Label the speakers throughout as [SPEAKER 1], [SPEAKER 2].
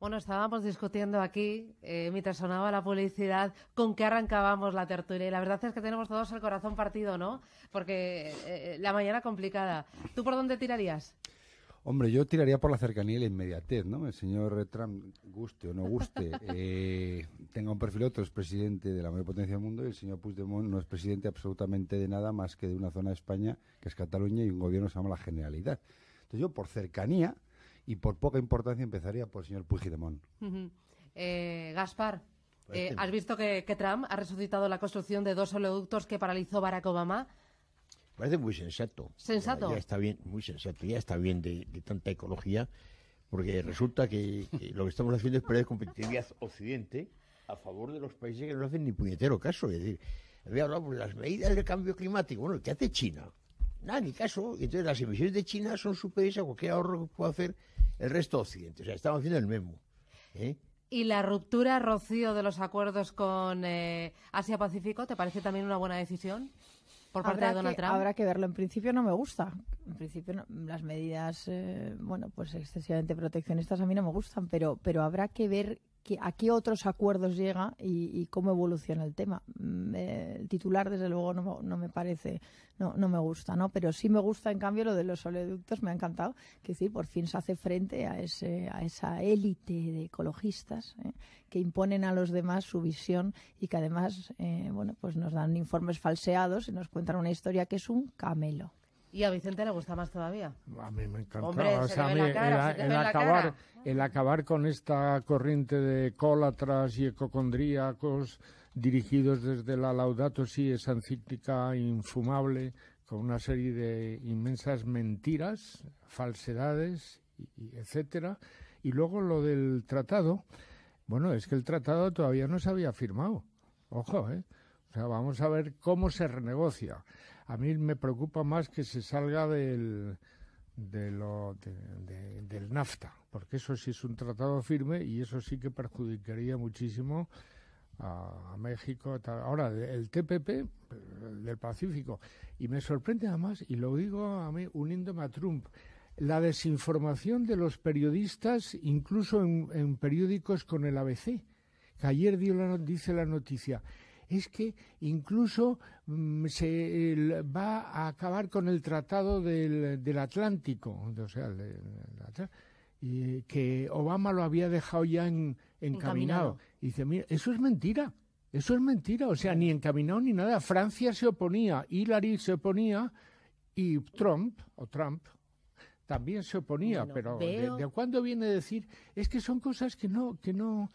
[SPEAKER 1] Bueno, estábamos discutiendo aquí, eh, mientras sonaba la publicidad, con qué arrancábamos la tertulia. Y la verdad es que tenemos todos el corazón partido, ¿no? Porque eh, eh, la mañana complicada. ¿Tú por dónde tirarías?
[SPEAKER 2] Hombre, yo tiraría por la cercanía y la inmediatez, ¿no? El señor Trump, guste o no guste, tenga un perfil otro, es presidente de la mayor potencia del mundo y el señor Puigdemont no es presidente absolutamente de nada más que de una zona de España que es Cataluña y un gobierno que se llama la Generalidad. Entonces yo, por cercanía, y por poca importancia empezaría por el señor
[SPEAKER 3] Puigdemont.
[SPEAKER 1] Eh, Gaspar, pues eh, ¿has visto que, Trump ha resucitado la construcción de dos oleoductos que paralizó Barack Obama?
[SPEAKER 3] Parece muy sensato.
[SPEAKER 1] ¿Sensato? Ya, está
[SPEAKER 3] bien, muy sensato, ya está bien de, tanta ecología, porque resulta que, lo que estamos haciendo es perder competitividad occidente a favor de los países que no hacen ni puñetero caso. Es decir, había hablado de las medidas del cambio climático. Bueno, ¿qué hace China? nada, ni caso. entonces las emisiones de China son superiores a cualquier ahorro que pueda hacer el resto de Occidente. O sea, estamos haciendo el memo. ¿eh?
[SPEAKER 4] ¿Y
[SPEAKER 1] la ruptura, Rocío, de los acuerdos con eh, Asia-Pacífico te parece también una buena decisión? Por parte de Donald Trump. Habrá
[SPEAKER 4] que verlo. En principio no me gusta. En principio las medidas, eh, bueno, pues excesivamente proteccionistas a mí no me gustan, pero, pero habrá que ver a qué otros acuerdos llega y, cómo evoluciona el tema. Mm, el titular, desde luego, no, me parece, no, no, me gusta, ¿no? Pero sí me gusta, en cambio, lo de los oleoductos, me ha encantado. Que decir, por fin se hace frente a, ese, a esa élite de ecologistas ¿eh? que imponen a los demás su visión y que además, eh, bueno, pues nos dan informes falseados y nos cuentan una historia que es un camelo.
[SPEAKER 1] Y a Vicente le gusta más todavía. A mí me encantaba. el, acabar,
[SPEAKER 5] acabar con esta corriente de cólatras y ecocondríacos dirigidos desde la Laudato Si, es encíclica infumable, con una serie de inmensas mentiras, falsedades, y, etcétera. Y luego lo del tratado. Bueno, es que el tratado todavía no se había firmado. Ojo, ¿eh? O sea, vamos a ver cómo se renegocia a mí me preocupa más que se salga del, del NAFTA, porque eso sí es un tratado firme y eso sí que perjudicaría muchísimo a, México. Ahora, el TPP del Pacífico, y me sorprende además, y lo digo a mí uniéndome a Trump, la desinformación de los periodistas, incluso en, periódicos con el ABC, que ayer dice la noticia, es que incluso mm, se va a acabar con el Tratado del, Atlántico, sea, eh, que Obama lo había dejado ya encaminado. Y dice, mira, eso es mentira. Eso es mentira, o sea, ni encaminado ni nada. Francia se oponía, Hillary se oponía y Trump, o Trump, también se oponía, pero ¿de, ¿de cuándo viene a decir? Es que son cosas que no, que no,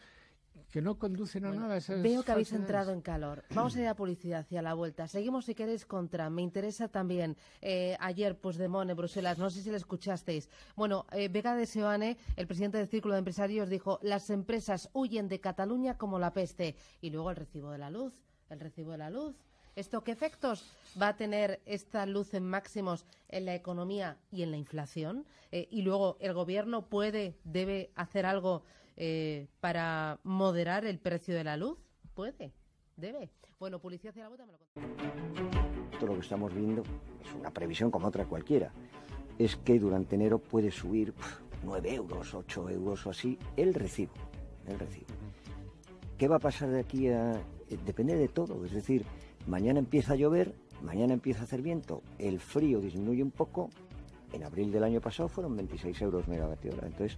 [SPEAKER 5] que no conducen a nada. veo que habéis entrado en
[SPEAKER 1] calor. Vamos a ir a publicidad hacia la vuelta. Seguimos, si queréis, contra. Me interesa también eh, ayer, pues, de Mone, Bruselas. No sé si lo escuchasteis. Bueno, eh, Vega de Seoane, el presidente del Círculo de Empresarios, dijo las empresas huyen de Cataluña como la peste. Y luego el recibo de la luz. El recibo de la luz. ¿Esto qué efectos va a tener esta luz en máximos en la economía y en la inflación? Eh, y luego, ¿el gobierno puede, debe hacer algo eh, para moderar el precio de la luz? Puede, debe. Bueno, Policía ¿hace la bota me lo
[SPEAKER 3] Todo lo que estamos viendo es una previsión como otra cualquiera. Es que durante enero puede subir 9 euros, 8 euros o así el recibo. El recibo. ¿Qué va a pasar de aquí a.? Eh, depende de todo. Es decir, mañana empieza a llover, mañana empieza a hacer viento, el frío disminuye un poco. En abril del año pasado fueron 26 euros megavatio hora. Entonces,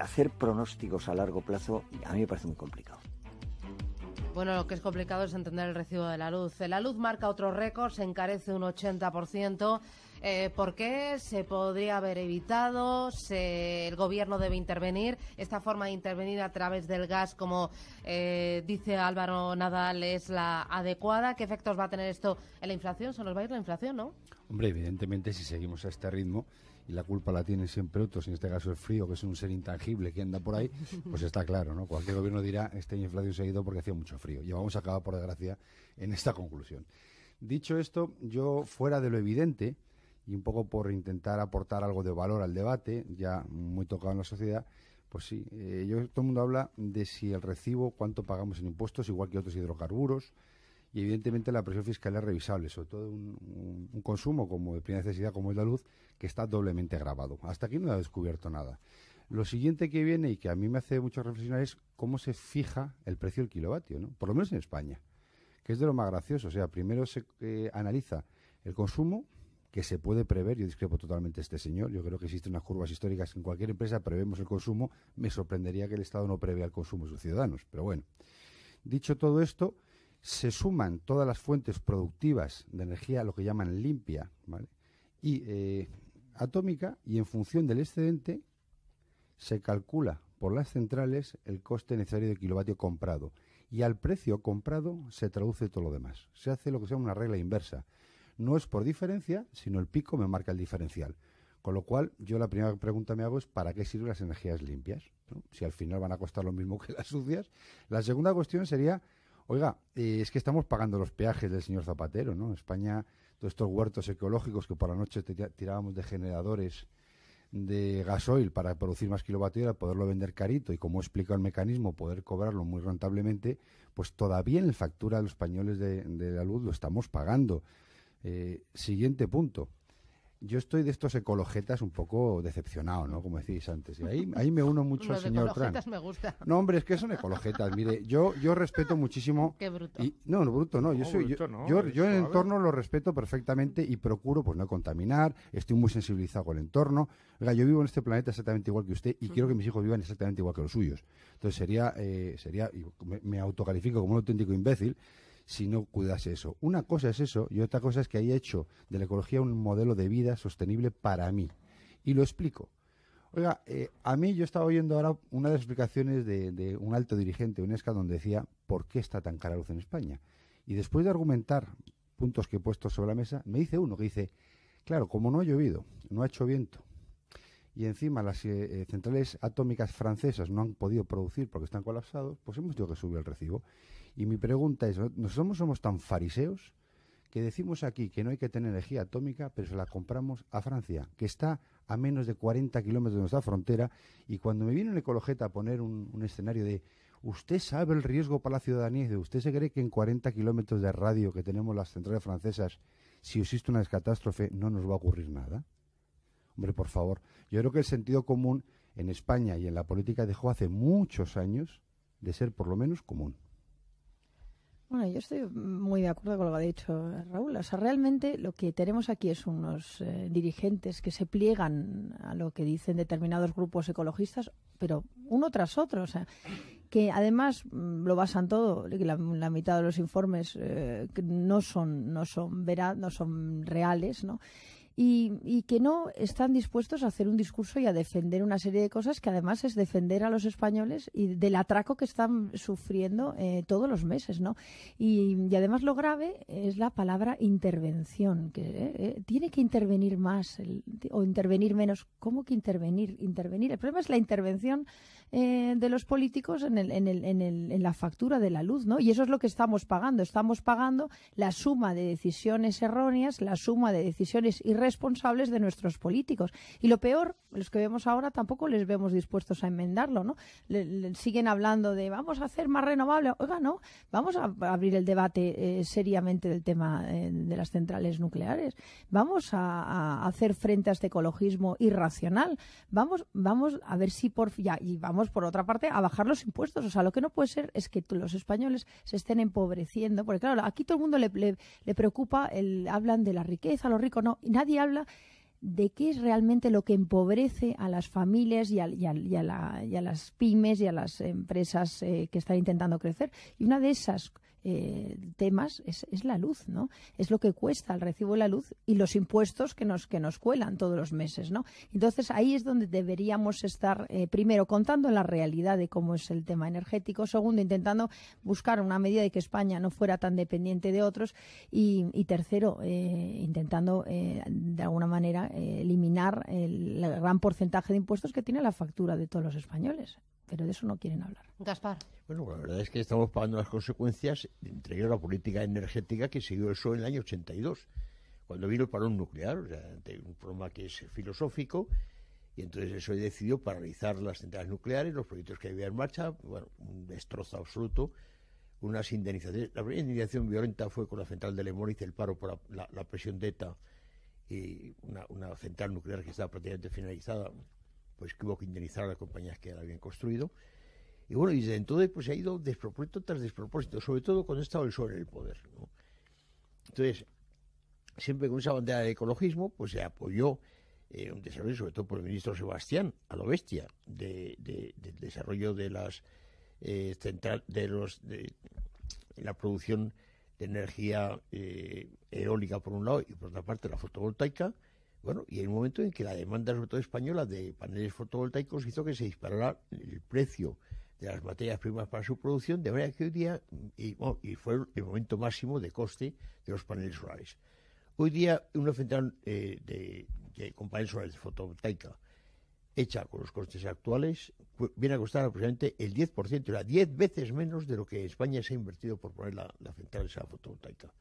[SPEAKER 3] hacer pronósticos a largo plazo a mí me parece muy complicado.
[SPEAKER 1] Bueno, lo que es complicado es entender el recibo de la luz. La luz marca otro récord, se encarece un 80%. Eh, ¿Por qué se podría haber evitado? el gobierno debe intervenir. Esta forma de intervenir a través del gas, como eh, dice Álvaro Nadal, es la adecuada. ¿Qué efectos va a tener esto en la inflación? Se nos va a ir la inflación, ¿no?
[SPEAKER 2] Hombre, evidentemente, si seguimos a este ritmo, y la culpa la tienen siempre otros, en este caso el frío, que es un ser intangible que anda por ahí, pues está claro, ¿no? Cualquier gobierno dirá, este inflación se ha ido porque hacía mucho frío. Llevamos vamos a acabar, por desgracia, en esta conclusión. Dicho esto, yo fuera de lo evidente, y un poco por intentar aportar algo de valor al debate, ya muy tocado en la sociedad, pues sí, eh, yo, todo el mundo habla de si el recibo, cuánto pagamos en impuestos, igual que otros hidrocarburos, y evidentemente la presión fiscal es revisable, sobre todo un, consumo como de primera necesidad como es la luz, que está doblemente grabado. Hasta aquí no ha descubierto nada. Lo siguiente que viene y que a mí me hace mucho reflexionar es cómo se fija el precio del kilovatio, ¿no? por lo menos en España, que es de lo más gracioso. O sea, primero se eh, analiza el consumo, que se puede prever, yo discrepo totalmente este señor, yo creo que existen unas curvas históricas en cualquier empresa prevemos el consumo, me sorprendería que el Estado no prevea el consumo de sus ciudadanos, pero bueno. Dicho todo esto, se suman todas las fuentes productivas de energía, lo que llaman limpia, y eh, atómica, y en función del excedente se calcula por las centrales el coste necesario de kilovatio comprado. Y al precio comprado se traduce todo lo demás. Se hace lo que se llama una regla inversa. No es por diferencia, sino el pico me marca el diferencial. Con lo cual, yo la primera pregunta me hago es ¿para qué sirven las energías limpias? Si al final van a costar lo mismo que las sucias. La segunda cuestión sería Oiga, eh, es que estamos pagando los peajes del señor Zapatero, ¿no? España, todos estos huertos ecológicos que por la noche tirábamos de generadores de gasoil para producir más kilovatio poderlo vender carito y como explica el mecanismo, poder cobrarlo muy rentablemente, pues todavía en la factura de los españoles de, la luz lo estamos pagando. Eh, siguiente punto. Yo estoy de estos ecologetas un poco decepcionado, ¿no? Como decís antes. ahí, me uno mucho al señor Tran. me gustan. No, hombre, es que son ecologetas. Mire, yo, yo respeto muchísimo. Qué bruto. no, no, bruto no. Yo, soy, yo, en el entorno lo respeto perfectamente y procuro pues no contaminar. Estoy muy sensibilizado con el entorno. Oiga, yo vivo en este planeta exactamente igual que usted y quiero que mis hijos vivan exactamente igual que los suyos. Entonces sería, eh, sería me, me autocalifico como un auténtico imbécil si no cuidase eso. Una cosa es eso y otra cosa es que haya hecho de la ecología un modelo de vida sostenible para mí. Y lo explico. Oiga, eh, a mí yo estaba oyendo ahora una de las explicaciones de, un alto dirigente de UNESCO donde decía por qué está tan cara la luz en España. Y después de argumentar puntos que he puesto sobre la mesa, me dice uno que dice, claro, como no ha llovido, no ha hecho viento, y encima las eh, eh, centrales atómicas francesas no han podido producir porque están colapsados, pues hemos tenido que subir el recibo. Y mi pregunta es, ¿nosotros somos tan fariseos que decimos aquí que no hay que tener energía atómica, pero se la compramos a Francia, que está a menos de 40 kilómetros de nuestra frontera, y cuando me viene un ecologeta a poner un, escenario de usted sabe el riesgo para la ciudadanía, y usted se cree que en 40 kilómetros de radio que tenemos las centrales francesas, si existe una catástrofe, no nos va a ocurrir nada. Hombre, por favor, yo creo que el sentido común en España y en la política dejó hace muchos años de ser por lo menos común.
[SPEAKER 4] Bueno, yo estoy muy de acuerdo con lo que ha dicho Raúl. O sea, realmente lo que tenemos aquí es unos eh, dirigentes que se pliegan a lo que dicen determinados grupos ecologistas, pero uno tras otro. O sea, que además mm, lo basan todo, la, mitad de los informes eh, no son, no son no son reales, ¿no? y, que no están dispuestos a hacer un discurso y a defender una serie de cosas que además es defender a los españoles y del atraco que están sufriendo eh, todos los meses, ¿no? Y, y, además lo grave es la palabra intervención, que eh, eh, tiene que intervenir más o intervenir menos. ¿Cómo que intervenir? Intervenir. El problema es la intervención eh, de los políticos en, el, en, el, en, el, en, la factura de la luz, ¿no? Y eso es lo que estamos pagando. Estamos pagando la suma de decisiones erróneas, la suma de decisiones irresponsables de nuestros políticos. Y lo peor, los que vemos ahora tampoco les vemos dispuestos a enmendarlo, ¿no? siguen hablando de vamos a hacer más renovable. Oiga, no, vamos a abrir el debate eh, seriamente del tema eh, de las centrales nucleares. Vamos a, a hacer frente a este ecologismo irracional. Vamos, vamos a ver si por ya y vamos por otra parte, a bajar los impuestos. O sea, lo que no puede ser es que los españoles se estén empobreciendo, porque claro, aquí todo el mundo le, preocupa, el, hablan de la riqueza, los ricos, no, y nadie habla de qué es realmente lo que empobrece a las familias y a, y las pymes y a las empresas eh, que están intentando crecer. Y una de esas eh, temas es, es, la luz, ¿no? Es lo que cuesta el recibo de la luz y los impuestos que nos, que nos cuelan todos los meses, ¿no? Entonces ahí es donde deberíamos estar, eh, primero, contando la realidad de cómo es el tema energético, segundo, intentando buscar una medida de que España no fuera tan dependiente de otros y, tercero, eh, intentando de alguna manera eliminar el gran porcentaje de impuestos que tiene la factura de todos los españoles pero de eso no quieren hablar. Gaspar.
[SPEAKER 3] Bueno, la verdad es que estamos pagando las consecuencias, entre ellas la política energética que siguió eso en el año 82, cuando vino el parón nuclear, o un problema que es filosófico, y entonces eso decidió paralizar las centrales nucleares, los proyectos que había en marcha, bueno, un destrozo absoluto, unas indemnizaciones. La primera indemnización violenta fue con la central de y el paro por la, presión de ETA, y una central nuclear que estaba prácticamente finalizada, pues que hubo que indemnizar a las compañías que la habían construido. Y bueno, y desde entonces pues ha ido despropósito tras despropósito, sobre todo cuando ha estado el sol en el poder. Entonces, siempre con esa bandera de ecologismo, pues se apoyó eh, un desarrollo, sobre todo por el ministro Sebastián, a lo bestia, de, del desarrollo de las eh, central, de los la producción de energía eh, eólica por un lado y por otra parte la fotovoltaica bueno, y en un momento en que la demanda, sobre todo española, de paneles fotovoltaicos hizo que se disparara el precio de las materias primas para su producción, de manera que hoy día, y, fue el momento máximo de coste de los paneles solares. Hoy día, una central eh, de, de, con paneles solares de fotovoltaica hecha con los costes actuales viene a costar aproximadamente el 10%, o sea, 10 veces menos de lo que España se ha invertido por poner la, la de esa fotovoltaica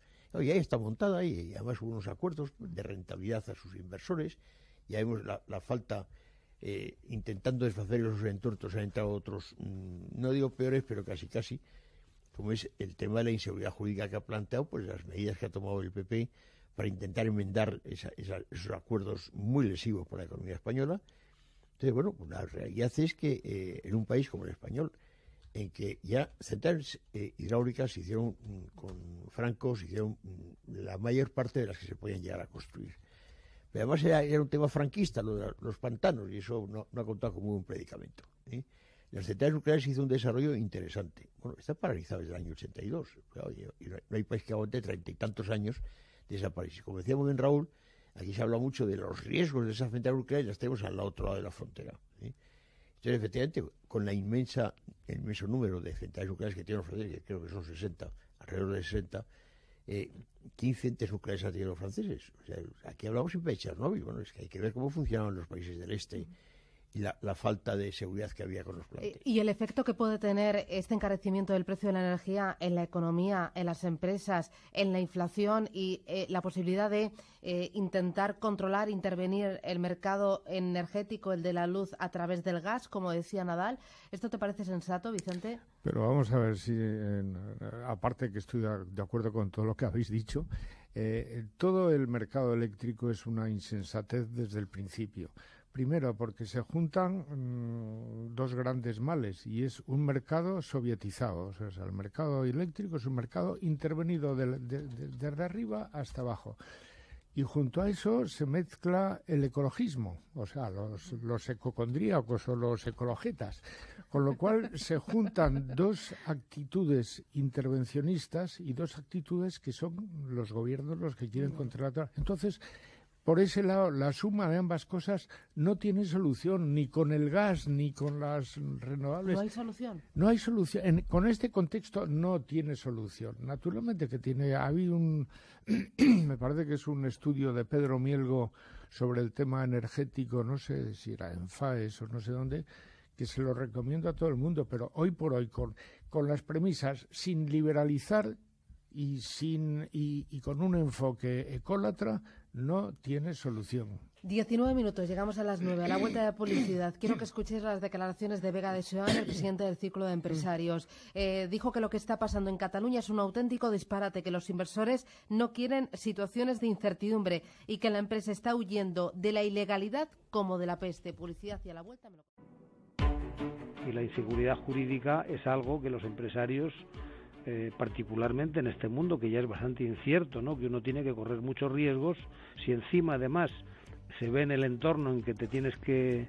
[SPEAKER 3] y ahí está montada y además hubo unos acuerdos de rentabilidad a sus inversores. Ya vemos la, falta, eh, intentando deshacer los entortos, han entrado otros, mm, no digo peores, pero casi casi, como es el tema de la inseguridad jurídica que ha planteado, pues las medidas que ha tomado el PP para intentar enmendar esos acuerdos muy lesivos para la economía española. Entonces, bueno, pues la realidad es que eh, en un país como el español, en que ya centrales eh, hidráulicas se hicieron mm, con francos, se hicieron mm, la mayor parte de las que se podían llegar a construir. Pero además era, un tema franquista, lo de los pantanos, y eso no, ha contado como un predicamento. ¿eh? Las centrales nucleares se hizo un desarrollo interesante. Bueno, está paralizado desde el año 82. y no, hay país que aguante treinta y tantos años desaparece. Como decía muy bien Raúl, aquí se habla mucho de los riesgos de esas centrales nucleares, las tenemos al otro lado de la frontera. Entonces, efectivamente, con la inmensa, el inmenso número de centrales nucleares que tiene franceses, que creo que son 60, alrededor de 60, eh, 15 centrales nucleares han tenido los franceses. O sea, aquí hablamos siempre de Chernóbil. Bueno, es que hay que ver cómo funcionaban los países del este. la, la, falta de seguridad que había con los eh,
[SPEAKER 1] ¿Y el efecto que puede tener este encarecimiento del precio de la energía en la economía, en las empresas, en la inflación y eh, la posibilidad de eh, intentar controlar, intervenir el mercado energético, el de la luz, a través del gas, como decía Nadal? ¿Esto te parece sensato, Vicente?
[SPEAKER 5] Pero vamos a ver si, aparte aparte que estoy de acuerdo con todo lo que habéis dicho, todo el mercado eléctrico es una insensatez desde el principio. Primero, porque se juntan mm, dos grandes males y es un mercado sovietizado. O sea, el mercado eléctrico es un mercado intervenido desde arriba hasta abajo. Y junto a eso se mezcla el ecologismo, o sea, los, los ecocondríacos o los ecologetas. Con lo cual se juntan dos actitudes intervencionistas y dos actitudes que son los gobiernos los que quieren controlar. Entonces, por ese lado, la suma de ambas cosas no tiene solución, ni con el gas, ni con las renovables. No hay solución. No hay solución. con este contexto no tiene solución. Naturalmente que tiene. Ha habido un. me parece que es un estudio de Pedro Mielgo sobre el tema energético, no sé si era en FAES o no sé dónde, que se lo recomiendo a todo el mundo, pero hoy por hoy, con, las premisas, sin liberalizar y, sin, y, y con un enfoque ecólatra, no tiene solución.
[SPEAKER 1] 19 minutos, llegamos a las 9, a la vuelta de la publicidad. Quiero que escuchéis las declaraciones de Vega de Seoane, el presidente del Círculo de Empresarios. Eh, dijo que lo que está pasando en Cataluña es un auténtico disparate, que los inversores no quieren situaciones de incertidumbre y que la empresa está huyendo de la ilegalidad como de la peste. Publicidad y a la vuelta
[SPEAKER 5] Y la inseguridad jurídica es algo que los empresarios eh, particularmente en este mundo que ya es bastante incierto, ¿no? que uno tiene que correr muchos riesgos, si encima además se ve en el entorno en que te tienes que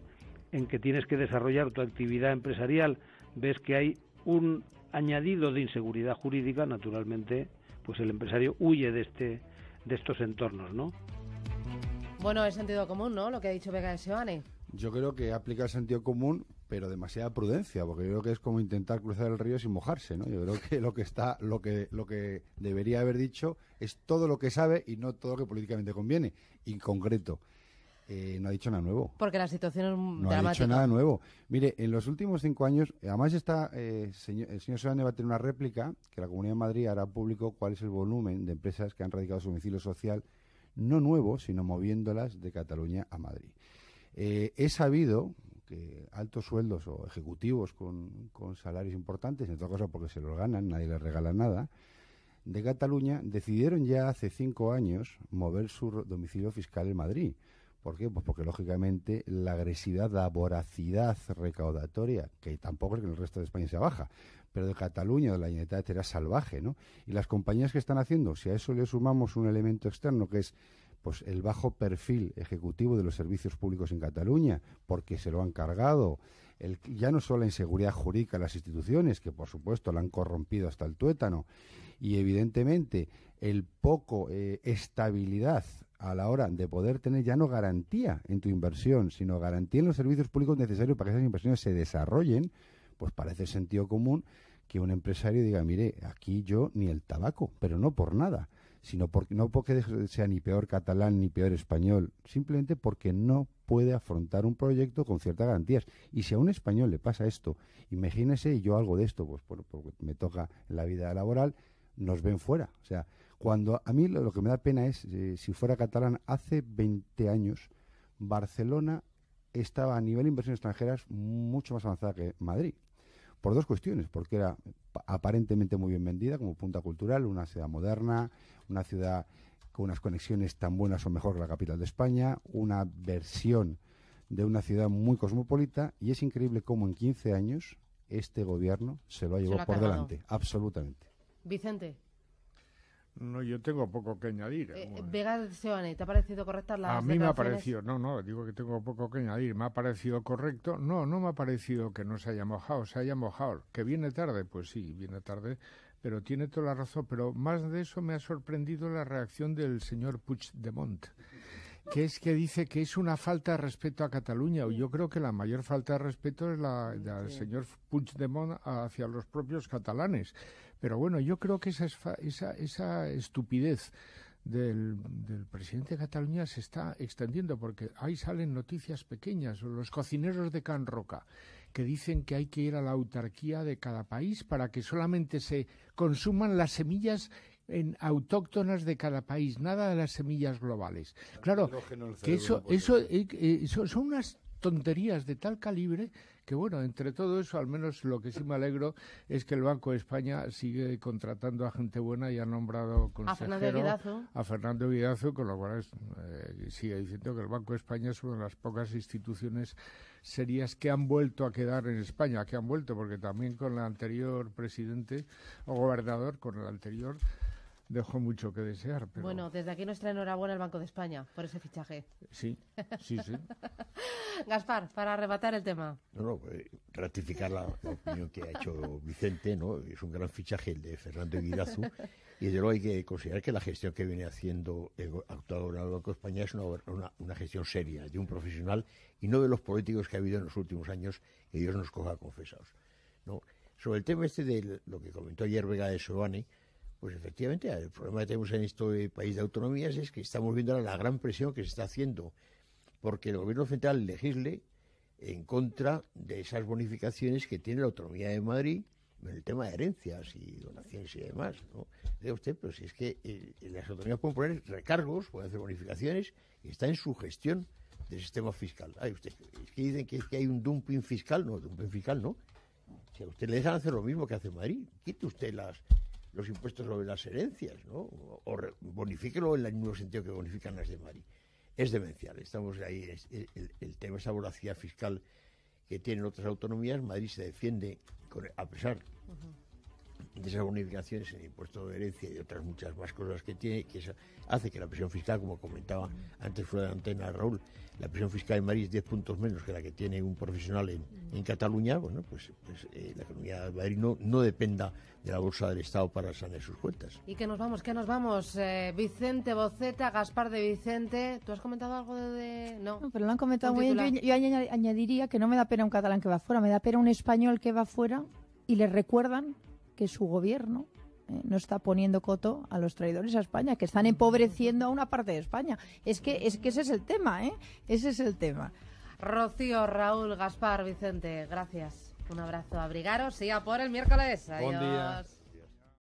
[SPEAKER 5] en que tienes que desarrollar tu actividad empresarial, ves que hay un añadido de inseguridad jurídica, naturalmente, pues
[SPEAKER 2] el empresario huye de este de estos entornos, ¿no?
[SPEAKER 1] Bueno, es sentido común, ¿no? Lo que ha dicho Vega de Seoane.
[SPEAKER 2] Yo creo que aplica el sentido común pero demasiada prudencia, porque yo creo que es como intentar cruzar el río sin mojarse, ¿no? Yo creo que lo que está, lo que, lo que debería haber dicho es todo lo que sabe y no todo lo que políticamente conviene. Y en concreto, eh, no ha dicho nada nuevo.
[SPEAKER 1] Porque la situación es dramática. No ha dicho nada
[SPEAKER 2] nuevo. Mire, en los últimos cinco años, además está, eh, el señor Solane va a tener una réplica que la Comunidad de Madrid hará público cuál es el volumen de empresas que han radicado su domicilio social, no nuevo, sino moviéndolas de Cataluña a Madrid. Eh, he sabido que altos sueldos o ejecutivos con, salarios importantes, en todo caso porque se los ganan, nadie les regala nada, de Cataluña decidieron ya hace cinco años mover su domicilio fiscal en Madrid. ¿Por qué? Pues porque lógicamente la agresividad, la voracidad recaudatoria, que tampoco es que en el resto de España sea baja, pero de Cataluña, de la Generalitat, era salvaje, ¿no? Y las compañías que están haciendo, si a eso le sumamos un elemento externo que es pues el bajo perfil ejecutivo de los servicios públicos en Cataluña, porque se lo han cargado. ya no solo la inseguridad jurídica de las instituciones, que por supuesto la han corrompido hasta el tuétano, y evidentemente el poco eh, estabilidad a la hora de poder tener ya no garantía en tu inversión, sino garantía en los servicios públicos necesarios para que esas inversiones se desarrollen, pues parece sentido común que un empresario diga, mire, aquí yo ni el tabaco, pero no por nada sino porque no porque sea ni peor catalán ni peor español, simplemente porque no puede afrontar un proyecto con ciertas garantías. Y si a un español le pasa esto, imagínese yo algo de esto, pues porque me toca en la vida laboral, nos ven fuera. O sea, cuando a mí lo, que me da pena es, eh, si fuera catalán, hace 20 años Barcelona estaba a nivel de inversiones extranjeras mucho más avanzada que Madrid. Por dos cuestiones, porque era aparentemente muy bien vendida como punta cultural, una ciudad moderna, una ciudad con unas conexiones tan buenas o mejor que la capital de España, una versión de una ciudad muy cosmopolita y es increíble cómo en 15 años este gobierno se lo ha llevado por delante, absolutamente. Vicente. No, yo tengo poco que añadir. Eh,
[SPEAKER 1] Vega ¿te ha parecido correcta la A mí me ha parecido,
[SPEAKER 2] no,
[SPEAKER 5] no, digo que tengo poco que añadir. Me ha parecido correcto. No, no me ha parecido que no se haya mojado, se haya mojado. Que viene tarde, pues sí, viene tarde, pero tiene toda la razón. Pero más de eso me ha sorprendido la reacción del señor Puigdemont que es que dice que es una falta de respeto a Cataluña. Yo creo que la mayor falta de respeto es la del señor Puigdemont hacia los propios catalanes. Pero bueno, yo creo que esa, esa estupidez del, presidente de Cataluña se está extendiendo porque ahí salen noticias pequeñas. Los cocineros de Can Roca que dicen que hay que ir a la autarquía de cada país para que solamente se consuman las semillas en autóctonas de cada país, nada de las semillas globales. Claro, que eso, eso eh, eh, son unas tonterías de tal calibre que, bueno, entre todo eso, al menos lo que sí me alegro es que el Banco de España sigue contratando a gente buena y ha nombrado consejero a Fernando Vidazo, con lo cual eh, sigue diciendo que el Banco de España es una de las pocas instituciones serias que han vuelto a quedar en España, que han vuelto, porque también con el anterior presidente o gobernador, con el anterior, Dejo mucho que desear. Pero... Bueno,
[SPEAKER 1] desde aquí nuestra enhorabuena al Banco de España por ese fichaje. Sí, sí, sí. Gaspar, para arrebatar el tema.
[SPEAKER 3] No, no, eh, ratificar la, opinión que ha hecho Vicente, ¿no? Es un gran fichaje el de Fernando Guidazu. Y de luego hay que considerar que la gestión que viene haciendo el actual gobernador Banco de España es una, una, gestión seria, de un profesional y no de los políticos que ha habido en los últimos años, que Dios nos coja confesados. ¿no? Sobre el tema este de lo que comentó ayer Vega de Soane... Pues efectivamente, el problema que tenemos en este país de autonomías es que estamos viendo la gran presión que se está haciendo porque el gobierno central legisle en contra de esas bonificaciones que tiene la autonomía de Madrid en el tema de herencias y donaciones y demás. ¿no? Diga usted, pero si es que eh, las autonomías pueden poner recargos, pueden hacer bonificaciones, y está en su gestión del sistema fiscal. usted, es que dicen que, que hay un dumping fiscal, no, dumping fiscal no. Si a usted le dejan hacer lo mismo que hace Madrid, quite usted las, los impuestos sobre las herencias, ¿no? O, bonifiquenlo bonifíquelo en el mismo sentido que bonifican las de Madrid. Es demencial. Estamos ahí, es, el, tema tema, esa voracidad fiscal que tienen otras autonomías, Madrid se defiende, con, a pesar de esas bonificaciones en el impuesto de herencia y otras muchas más cosas que tiene, que hace que la presión fiscal, como comentaba antes fuera de antena Raúl, la presión fiscal en Madrid es 10 puntos menos que la que tiene un profesional en, en Cataluña, bueno, pues, pues eh, la economía de Madrid no, dependa de la bolsa del Estado para sanear sus cuentas.
[SPEAKER 1] ¿Y que nos vamos? que nos vamos? Eh, Vicente Boceta, Gaspar de Vicente, ¿tú has comentado algo de...? No.
[SPEAKER 4] pero lo han comentado muy bien. Yo, añadiría que no me da pena un catalán que va fuera, me da pena un español que va fuera y le recuerdan que su gobierno eh, no está poniendo coto a los traidores a España, que están empobreciendo a una parte de España. Es que, es que ese es el tema, ¿eh? Ese es el tema.
[SPEAKER 1] Rocío, Raúl, Gaspar, Vicente, gracias. Un abrazo, a abrigaros y a por el miércoles. Adiós.